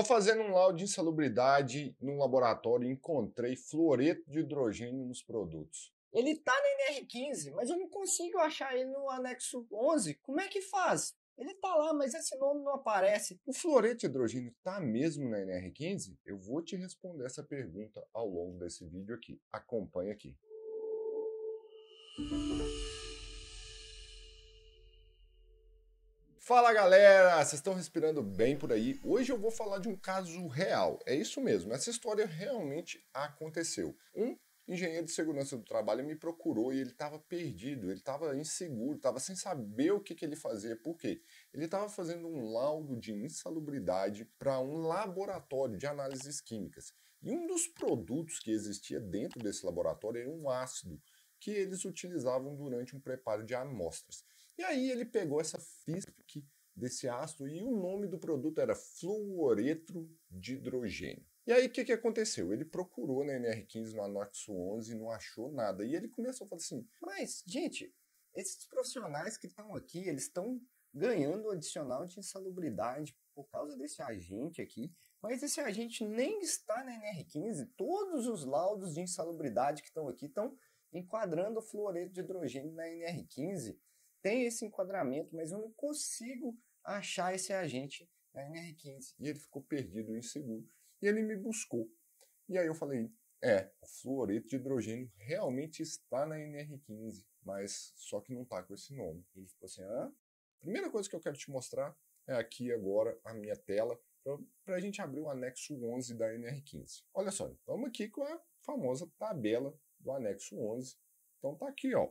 Estou fazendo um laudo de insalubridade num laboratório e encontrei fluoreto de hidrogênio nos produtos. Ele está na NR15, mas eu não consigo achar ele no anexo 11. Como é que faz? Ele está lá, mas esse nome não aparece. O fluoreto de hidrogênio está mesmo na NR15? Eu vou te responder essa pergunta ao longo desse vídeo aqui. Acompanhe aqui. Fala galera, vocês estão respirando bem por aí? Hoje eu vou falar de um caso real. É isso mesmo, essa história realmente aconteceu. Um engenheiro de segurança do trabalho me procurou e ele estava perdido, ele estava inseguro, estava sem saber o que, que ele fazia, por quê? Ele estava fazendo um laudo de insalubridade para um laboratório de análises químicas. E um dos produtos que existia dentro desse laboratório era um ácido que eles utilizavam durante um preparo de amostras. E aí ele pegou essa FISP desse ácido e o nome do produto era fluoretro de hidrogênio. E aí o que, que aconteceu? Ele procurou na NR15, no Anoxo 11, não achou nada. E ele começou a falar assim, mas gente, esses profissionais que estão aqui, eles estão ganhando adicional de insalubridade por causa desse agente aqui, mas esse agente nem está na NR15. Todos os laudos de insalubridade que estão aqui estão enquadrando o fluoreto de hidrogênio na NR15 tem esse enquadramento, mas eu não consigo achar esse agente na NR15. E ele ficou perdido e inseguro. E ele me buscou. E aí eu falei, é, o fluoreto de hidrogênio realmente está na NR15, mas só que não está com esse nome. Ele ficou assim, a primeira coisa que eu quero te mostrar é aqui agora a minha tela para a gente abrir o anexo 11 da NR15. Olha só, estamos aqui com a famosa tabela do anexo 11. Então tá aqui, ó,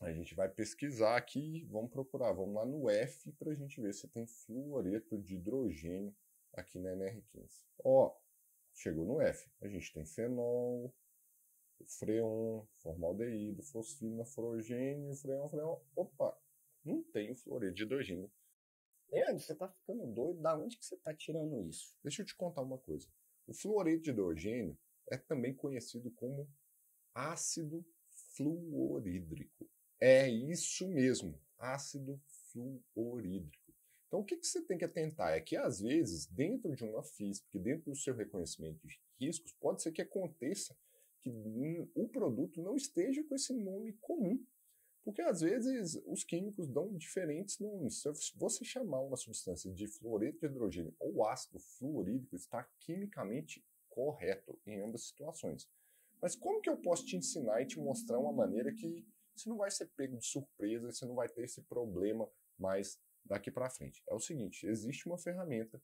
a gente vai pesquisar aqui, vamos procurar, vamos lá no F para a gente ver se tem fluoreto de hidrogênio aqui na NR15. Ó, chegou no F. A gente tem fenol, freon, formaldeído, fosfina, fluorogênio, freon, freon. Opa, não tem fluoreto de hidrogênio. Leandro, você tá ficando doido? Da onde que você tá tirando isso? Deixa eu te contar uma coisa. O fluoreto de hidrogênio é também conhecido como ácido fluorídrico. É isso mesmo, ácido fluorídrico. Então, o que, que, você tem que atentar é que, às vezes, dentro de uma FISP, dentro do seu reconhecimento de riscos, pode ser que aconteça que o produto não esteja com esse nome comum. Porque, às vezes, os químicos dão diferentes nomes. Se você chamar uma substância de fluoreto de hidrogênio ou ácido fluorídrico, está quimicamente correto em ambas situações. Mas como que eu posso te ensinar e te mostrar uma maneira que você não vai ser pego de surpresa, você não vai ter esse problema mais daqui para frente. É o seguinte, existe uma ferramenta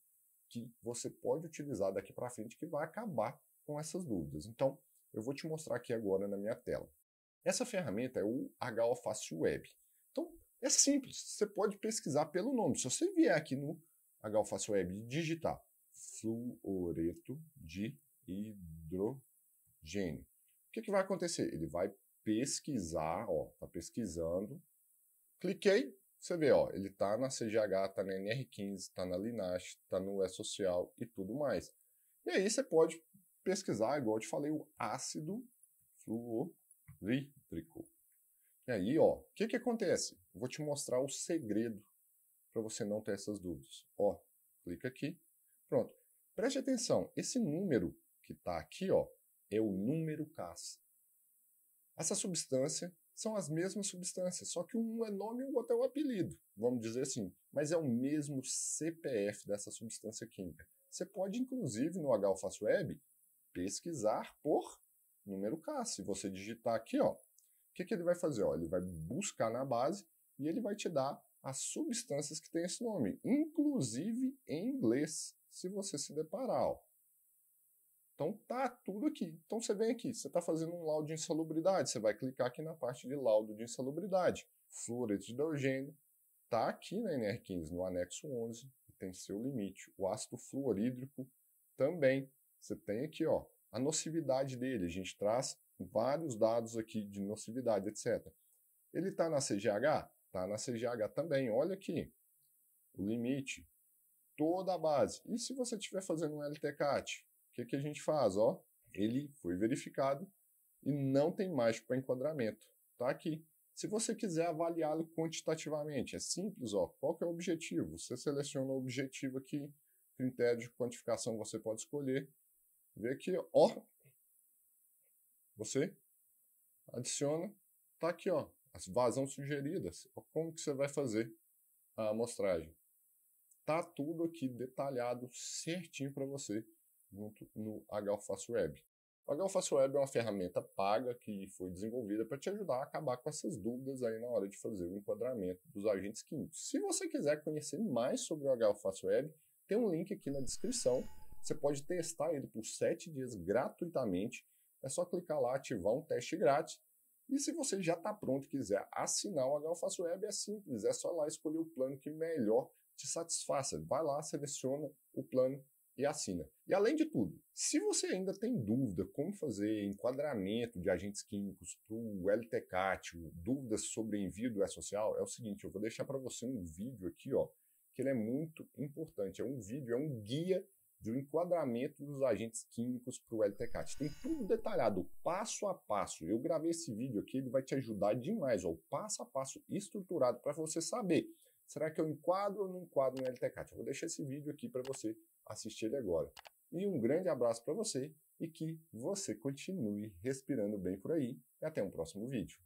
que você pode utilizar daqui para frente que vai acabar com essas dúvidas. Então, eu vou te mostrar aqui agora na minha tela. Essa ferramenta é o HOFACE Web. Então, é simples, você pode pesquisar pelo nome. Se você vier aqui no HOFACE Web e digitar fluoreto de hidrogênio, o que, que vai acontecer? Ele vai pesquisar, ó, tá pesquisando. Cliquei, você vê, ó, ele tá na CGH, tá na NR15, tá na Linast, tá no E-Social e tudo mais. E aí você pode pesquisar, igual eu te falei, o ácido fluorídrico. E aí, ó, o que que acontece? Eu vou te mostrar o segredo para você não ter essas dúvidas. Ó, clica aqui, pronto. Preste atenção, esse número que tá aqui, ó, é o número CAS. Essa substância são as mesmas substâncias, só que um é nome e o outro é o apelido, vamos dizer assim. Mas é o mesmo CPF dessa substância química. Você pode, inclusive, no HalfAce Web, pesquisar por número K. Se você digitar aqui, ó, o que, que ele vai fazer? Ó, ele vai buscar na base e ele vai te dar as substâncias que têm esse nome, inclusive em inglês, se você se deparar. Ó. Então tá tudo aqui. Então você vem aqui, você está fazendo um laudo de insalubridade, você vai clicar aqui na parte de laudo de insalubridade. Fluoreto de hidrogênio está aqui na NR15, no anexo 11, tem seu limite. O ácido fluorídrico também. Você tem aqui ó, a nocividade dele, a gente traz vários dados aqui de nocividade, etc. Ele está na CGH? Está na CGH também, olha aqui. O limite, toda a base. E se você estiver fazendo um LTCAT? que, que a gente faz? Ó, ele foi verificado e não tem mais para enquadramento. Está aqui. Se você quiser avaliá-lo quantitativamente, é simples, ó. Qual que é o objetivo? Você seleciona o objetivo aqui, critério de quantificação você pode escolher. Vê aqui, ó. Você adiciona, tá aqui, ó, as vazão sugeridas. Como que você vai fazer a amostragem? Tá tudo aqui detalhado certinho para você no h Web. O h Web é uma ferramenta paga que foi desenvolvida para te ajudar a acabar com essas dúvidas aí na hora de fazer o enquadramento dos agentes químicos. Se você quiser conhecer mais sobre o h Web, tem um link aqui na descrição. Você pode testar ele por 7 dias gratuitamente. É só clicar lá, ativar um teste grátis. E se você já está pronto e quiser assinar o HAlface Web, é simples, é só lá escolher o plano que melhor te satisfaça. Vai lá, seleciona o plano e assina. E além de tudo, se você ainda tem dúvida como fazer enquadramento de agentes químicos para o LTCAT, tipo, dúvidas sobre envio do E-Social, é o seguinte, eu vou deixar para você um vídeo aqui, ó, que ele é muito importante. É um vídeo, é um guia do enquadramento dos agentes químicos para o LTCAT. Tem tudo detalhado, passo a passo. Eu gravei esse vídeo aqui, ele vai te ajudar demais, ó, o passo a passo estruturado para você saber Será que eu enquadro ou não enquadro no LTCAT? Eu vou deixar esse vídeo aqui para você assistir ele agora. E um grande abraço para você e que você continue respirando bem por aí. E até um próximo vídeo.